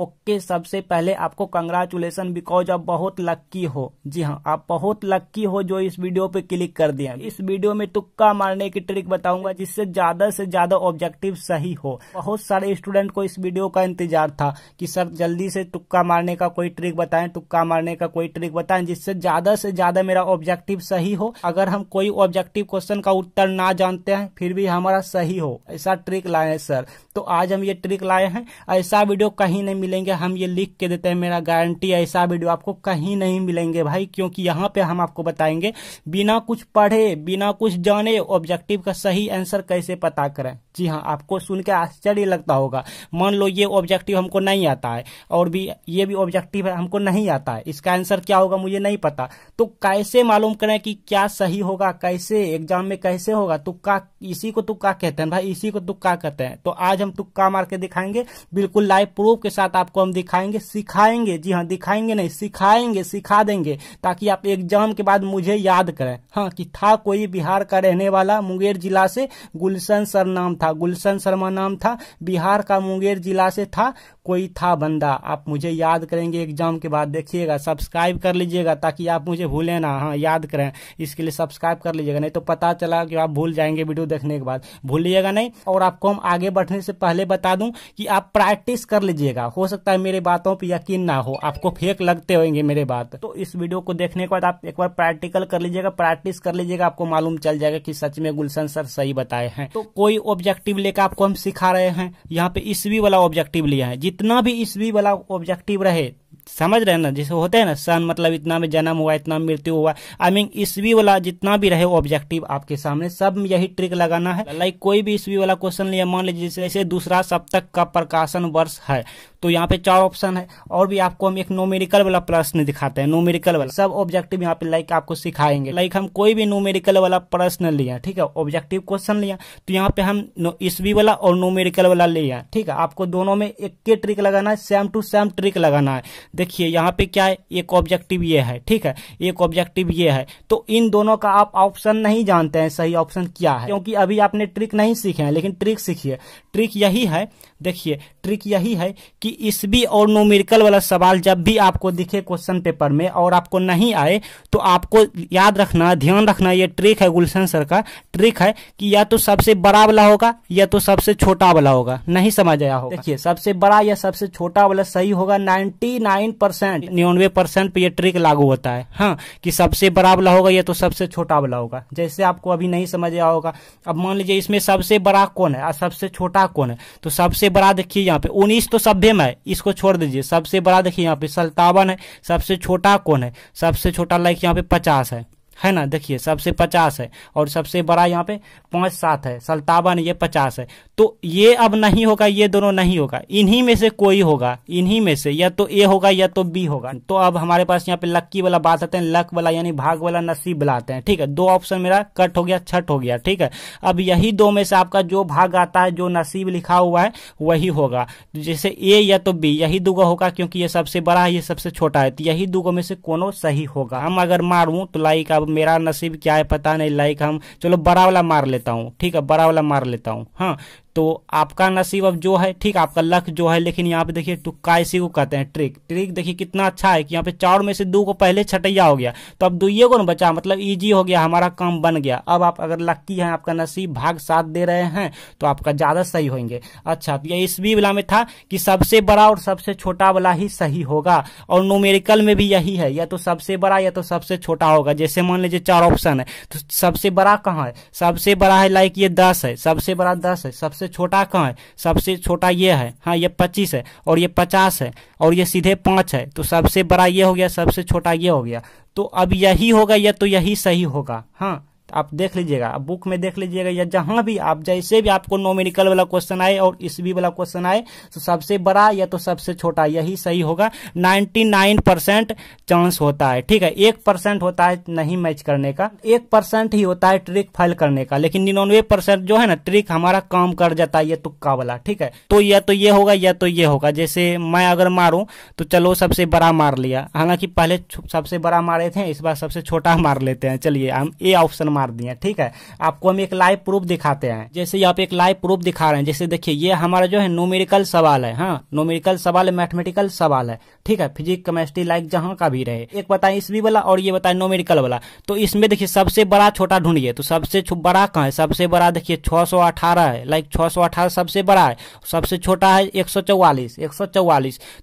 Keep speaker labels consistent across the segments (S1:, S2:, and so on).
S1: okay सबसे पहले आपको कंग्रेचुलेसन बिकॉज आप बहुत लक्की हो जी हाँ आप बहुत लक्की हो जो इस वीडियो पे क्लिक कर दिया इस वीडियो में तुक्का मारने की ट्रिक बताऊंगा जिससे ज्यादा से ज्यादा ऑब्जेक्टिव सही हो बहुत सारे स्टूडेंट को इस वीडियो का इंतजार था कि सर जल्दी से तुक्का मारने का कोई ट्रिक बताए तुक्का मारने का कोई ट्रिक बताए जिससे ज्यादा से ज्यादा मेरा ऑब्जेक्टिव सही हो अगर हम कोई ऑब्जेक्टिव क्वेश्चन का उत्तर ना जानते हैं फिर भी हमारा सही हो ऐसा ट्रिक लाए सर तो आज हम ये ट्रिक लाए हैं ऐसा वीडियो कहीं नहीं मिलेंगे हम ये लिख के देते हैं मेरा गारंटी ऐसा वीडियो आपको कहीं नहीं मिलेंगे भाई क्योंकि यहाँ पे हम आपको बताएंगे बिना कुछ पढ़े बिना कुछ जाने ऑब्जेक्टिव का सही आंसर कैसे पता करें जी हाँ आपको सुन के आश्चर्य लगता होगा मान लो ये ऑब्जेक्टिव हमको नहीं आता है और भी ये भी ऑब्जेक्टिव है हमको नहीं आता है इसका आंसर क्या होगा मुझे नहीं पता तो कैसे मालूम करें कि क्या सही होगा कैसे एग्जाम में कैसे होगा तुक्का तो इसी को तुक्का तो कहते हैं भाई इसी को तुक्का तो कहते हैं तो आज हम तुक्का मार के दिखाएंगे बिल्कुल लाइव प्रूफ के साथ आपको हम दिखाएंगे सिखाएंगे जी हाँ दिखाएंगे नहीं सिखाएंगे सिखा देंगे ताकि आप एग्जाम के बाद मुझे याद करें हाँ कि था कोई बिहार का रहने वाला मुंगेर जिला से गुलशन सर नाम था गुलशन शर्मा नाम था बिहार का मुंगेर जिला से था कोई था बंदा आप मुझे याद करेंगे एग्जाम के बाद देखिएगा सब्सक्राइब कर लीजिएगा ताकि आप मुझे भूलें ना हाँ याद करें इसके लिए सब्सक्राइब कर लीजिएगा नहीं तो पता चला कि आप भूल जाएंगे वीडियो देखने के बाद भूलिएगा नहीं और आपको हम आगे बढ़ने से पहले बता दूं कि आप प्रैक्टिस कर लीजिएगा हो सकता है मेरे बातों पर यकीन ना हो आपको फेक लगते होंगे मेरे बात तो इस वीडियो को देखने के बाद आप एक बार प्रैक्टिकल कर लीजिएगा प्रैक्टिस कर लीजिएगा आपको मालूम चल जाएगा कि सच में गुलशन सर सही बताए हैं तो कोई ऑब्जेक्टिव लेकर आपको हम सिखा रहे हैं यहाँ पे इस वाला ऑब्जेक्टिव लिया है जितना भी भी वाला ऑब्जेक्टिव रहे समझ रहे ना जैसे होते हैं ना सन मतलब इतना में जन्म हुआ इतना में मृत्यु हुआ आई मीन ईस्वी वाला जितना भी रहे ऑब्जेक्टिव आपके सामने सब में यही ट्रिक लगाना है लाइक कोई भी भी वाला क्वेश्चन लिया मान लीजिए जैसे दूसरा सप्तक का प्रकाशन वर्ष है तो यहाँ पे चार ऑप्शन है और भी आपको हम एक नोमेरिकल वाला प्रश्न दिखाते हैं नोमेरिकल वाला सब ऑब्जेक्टिव यहाँ पे लाइक आपको सिखाएंगे लाइक हम कोई भी नोमेरिकल वाला प्रश्न लिया ठीक है ऑब्जेक्टिव क्वेश्चन लिया तो यहाँ पे हम ईस्वी वाला और नोमेरिकल वाला लिया ठीक है आपको दोनों में एक के ट्रिक लगाना है सेम टू सेम ट्रिक लगाना है देखिए यहाँ पे क्या है एक ऑब्जेक्टिव ये है ठीक है एक ऑब्जेक्टिव ये है तो इन दोनों का आप ऑप्शन नहीं जानते हैं सही ऑप्शन क्या है क्योंकि अभी आपने ट्रिक नहीं सीखे हैं लेकिन ट्रिक सीखिए ट्रिक यही है देखिए ट्रिक यही है कि ईस्वी और नोमिरकल वाला सवाल जब भी आपको दिखे क्वेश्चन पेपर में और आपको नहीं आए तो आपको याद रखना ध्यान रखना ये ट्रिक है गुलशन सर का ट्रिक है कि या तो सबसे बड़ा वाला होगा या तो सबसे छोटा वाला होगा नहीं समझ आया होगा देखिए सबसे बड़ा या सबसे छोटा वाला सही होगा नाइन्टी नाइन परसेंट निन्यानवे परसेंट यह ट्रिक लागू होता है हाँ कि सबसे बड़ा वाला होगा या तो सबसे छोटा वाला होगा जैसे आपको अभी नहीं समझ आया होगा अब मान लीजिए इसमें सबसे बड़ा कौन है और सबसे छोटा कौन है तो सबसे बड़ा देखिए यहाँ पे उन्नीस तो सभ्य में है इसको छोड़ दीजिए सबसे बड़ा देखिए यहाँ पे सत्तावन है सबसे छोटा कौन है सबसे छोटा लाइक यहाँ पे पचास है है ना देखिए सबसे पचास है और सबसे बड़ा यहाँ पे पांच सात है सल्तावन ये पचास है तो ये अब नहीं होगा ये दोनों नहीं होगा इन्हीं में से कोई होगा इन्हीं में से या तो ए होगा या तो बी होगा तो अब हमारे पास यहाँ पे लक्की वाला बात आते हैं लक वाला यानी भाग वाला नसीब वाला आते हैं ठीक है दो ऑप्शन मेरा कट हो गया छठ हो गया ठीक है अब यही दो में से आपका जो भाग आता है जो नसीब लिखा हुआ है वही होगा जैसे ए या तो बी यही दुगो होगा क्योंकि ये सबसे बड़ा है ये सबसे छोटा है तो यही दुगो में से कोनो सही होगा हम अगर मारूं तो लाइक अब मेरा नसीब क्या है पता नहीं लाइक हम चलो बड़ा वाला मार लेता हूँ ठीक है बड़ा वाला मार लेता हूँ हाँ तो आपका नसीब अब जो है ठीक आपका लक जो है लेकिन यहाँ पे देखिए टुक्का इसी को कहते हैं ट्रिक ट्रिक देखिए कितना अच्छा है कि यहाँ पे चार में से दो को पहले छटैया हो गया तो अब दुइये को ना बचा मतलब ईजी हो गया हमारा काम बन गया अब आप अगर लक्की हैं आपका नसीब भाग साथ दे रहे हैं तो आपका ज़्यादा सही होंगे अच्छा तो ये इस भी वाला में था कि सबसे बड़ा और सबसे छोटा वाला ही सही होगा और नोमेरिकल में भी यही है या तो सबसे बड़ा या तो सबसे छोटा होगा जैसे मान लीजिए चार ऑप्शन है तो सबसे बड़ा कहाँ है सबसे बड़ा है लाइक ये दस है सबसे बड़ा दस है सबसे सबसे छोटा कहाँ है सबसे छोटा ये है हाँ ये पच्चीस है और ये पचास है और ये सीधे पाँच है तो सबसे बड़ा ये हो गया सबसे छोटा ये हो गया तो अब यही होगा या तो यही सही होगा हाँ आप देख लीजिएगा बुक में देख लीजिएगा या जहां भी आप जैसे भी आपको नोमेरिकल वाला क्वेश्चन आए और इस भी वाला क्वेश्चन आए तो सबसे बड़ा या तो सबसे छोटा यही सही होगा 99 परसेंट चांस होता है ठीक है एक परसेंट होता है नहीं मैच करने का एक परसेंट ही होता है ट्रिक फाइल करने का लेकिन निन्यानवे परसेंट जो है ना ट्रिक हमारा काम कर जाता है ये तुक्का वाला ठीक है तो या तो ये होगा या तो ये होगा जैसे मैं अगर मारू तो चलो सबसे बड़ा मार लिया हालांकि पहले सबसे बड़ा मारे थे इस बार सबसे छोटा मार लेते हैं चलिए हम ए ऑप्शन मार मार दिए ठीक है आपको हम एक लाइव प्रूफ दिखाते हैं जैसे आप एक लाइव प्रूफ दिखा रहे हैं जैसे देखिए ये हमारा जो है नोमेरिकल सवाल है हाँ नोमेरिकल सवाल है मैथमेटिकल सवाल है ठीक है फिजिक्स केमेस्ट्री लाइक जहाँ का भी रहे एक बताए इसवी वाला और ये बताए नोमेरिकल वाला तो इसमें देखिए सबसे बड़ा छोटा ढूंढिए तो सबसे बड़ा कहाँ है सबसे बड़ा देखिए छह है लाइक छह सबसे बड़ा है सबसे छोटा है एक सौ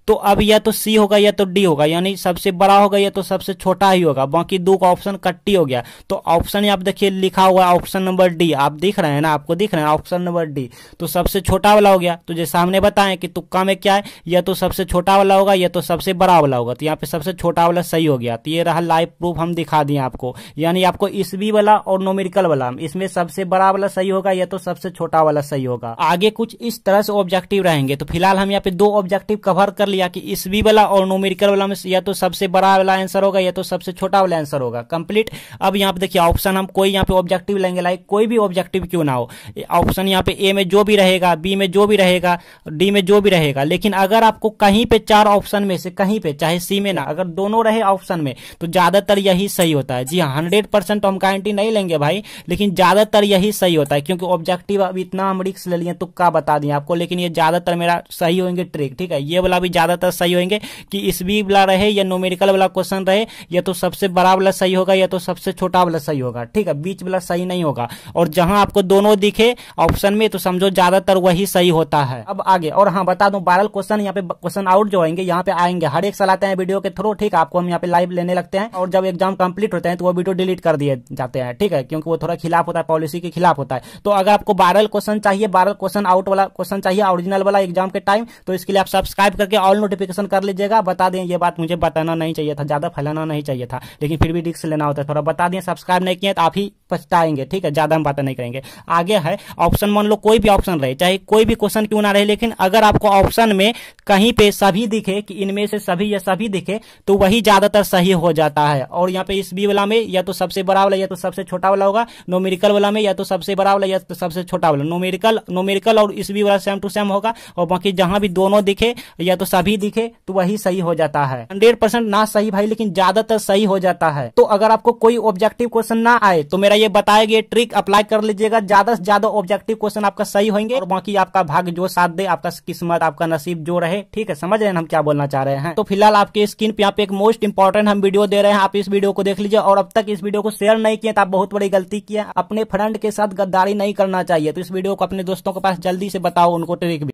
S1: तो अब यह तो सी होगा या तो डी होगा यानी सबसे बड़ा होगा या तो सबसे छोटा ही होगा बाकी दो का ऑप्शन कट्टी हो गया तो ऑप्शन आप देखिए लिखा हुआ है ऑप्शन नंबर डी आप दिख रहे हैं ना आपको दिख रहे हैं ऑप्शन नंबर डी तो सबसे छोटा वाला हो गया तो जैसे हमने बताया कि तुक्का में क्या है या तो सबसे छोटा वाला होगा या तो सबसे बड़ा वाला होगा तो यहाँ पे सबसे छोटा वाला सही हो गया तो ये रहा लाइव प्रूफ हम दिखा दिए आपको यानी आपको ईस्वी वाला और नोमेरिकल वाला इसमें सबसे बड़ा वाला सही होगा या तो सबसे छोटा वाला सही होगा आगे कुछ इस तरह से ऑब्जेक्टिव रहेंगे तो फिलहाल हम यहाँ पे दो ऑब्जेक्टिव कवर कर लिया कि ईस्वी वाला और नोमेरिकल वाला में या तो सबसे बड़ा वाला आंसर होगा या तो सबसे छोटा वाला आंसर होगा कंप्लीट अब यहाँ पे देखिए ऑप्शन हम कोई यहाँ पे ऑब्जेक्टिव लेंगे लाइक कोई भी ऑब्जेक्टिव क्यों ना हो ऑप्शन यहाँ पे ए में जो भी रहेगा बी में जो भी रहेगा डी में जो भी रहेगा लेकिन अगर आपको कहीं पे चार ऑप्शन में से कहीं पे चाहे सी में ना अगर दोनों रहे ऑप्शन में तो ज्यादातर यही सही होता है जी हंड्रेड हाँ, परसेंट तो हम गारंटी नहीं लेंगे भाई लेकिन ज्यादातर यही सही होता है क्योंकि ऑब्जेक्टिव अब इतना हम रिक्स ले लिए तो क्या बता दें आपको लेकिन ये ज्यादातर मेरा सही होंगे ट्रिक ठीक है ये वाला भी ज्यादातर सही होंगे कि इस बी वाला रहे या नोमेरिकल वाला क्वेश्चन रहे या तो सबसे बड़ा वाला सही होगा या तो सबसे छोटा वाला सही होगा ठीक ठीक है बीच वाला सही नहीं होगा और जहां आपको दोनों दिखे ऑप्शन में तो समझो ज्यादातर वही सही होता है अब आगे और हाँ बता दू बारह क्वेश्चन यहाँ पे क्वेश्चन आउट जो आएंगे यहाँ पे आएंगे हर एक साल आते हैं वीडियो के थ्रू ठीक आपको हम यहाँ पे लाइव लेने लगते हैं और जब एग्जाम कंप्लीट होते हैं तो वो वीडियो डिलीट कर दिए जाते हैं ठीक है क्योंकि वो थोड़ा खिलाफ होता है पॉलिसी के खिलाफ होता है तो अगर आपको बारह क्वेश्चन चाहिए बारह क्वेश्चन आउट वाला क्वेश्चन चाहिए ऑरिजिनल वाला एग्जाम के टाइम तो इसके लिए आप सब्सक्राइब करके ऑल नोटिफिकेशन कर लीजिएगा बता दें ये बात मुझे बताना नहीं चाहिए था ज्यादा फैलाना नहीं चाहिए था लेकिन फिर भी रिक्स लेना होता है थोड़ा बता दें सब्सक्राइब नहीं किया तो काफी पछताएंगे ठीक है ज्यादा हम बातें नहीं करेंगे आगे है ऑप्शन मान लो कोई भी ऑप्शन रहे चाहे कोई भी क्वेश्चन क्यों ना रहे लेकिन अगर आपको ऑप्शन में कहीं पे सभी दिखे कि इनमें से सभी या सभी दिखे तो वही ज्यादातर सही हो जाता है और यहाँ पे इस बी वाला में या तो सबसे बड़ा वाला या तो सबसे छोटा वाला होगा नोमेरिकल वाला में या तो सबसे बड़ा वाला या तो सबसे छोटा वाला नोमेरिकल नोमेरिकल और इस बी वाला सेम टू सेम होगा और बाकी जहां भी दोनों दिखे या तो सभी दिखे तो वही सही हो जाता है हंड्रेड ना सही भाई लेकिन ज्यादातर सही हो जाता है तो अगर आपको कोई ऑब्जेक्टिव क्वेश्चन ना आए है तो मेरा ये बताया गया ट्रिक अप्लाई कर लीजिएगा ज्यादा से ज्यादा ऑब्जेक्टिव क्वेश्चन आपका सही होंगे और बाकी आपका भाग्य जो साथ दे आपका किस्मत आपका नसीब जो रहे ठीक है समझ रहे हैं हम क्या बोलना चाह रहे हैं तो फिलहाल आपके स्क्रीन पे यहाँ पे एक मोस्ट इंपॉर्टेंट हम वीडियो दे रहे हैं आप इस वीडियो को देख लीजिए और अब तक इस वीडियो को शेयर नहीं किया तो आप बहुत बड़ी गलती किया अपने फ्रेंड के साथ गद्दारी नहीं करना चाहिए तो इस वीडियो को अपने दोस्तों के पास जल्दी से बताओ उनको ट्रिक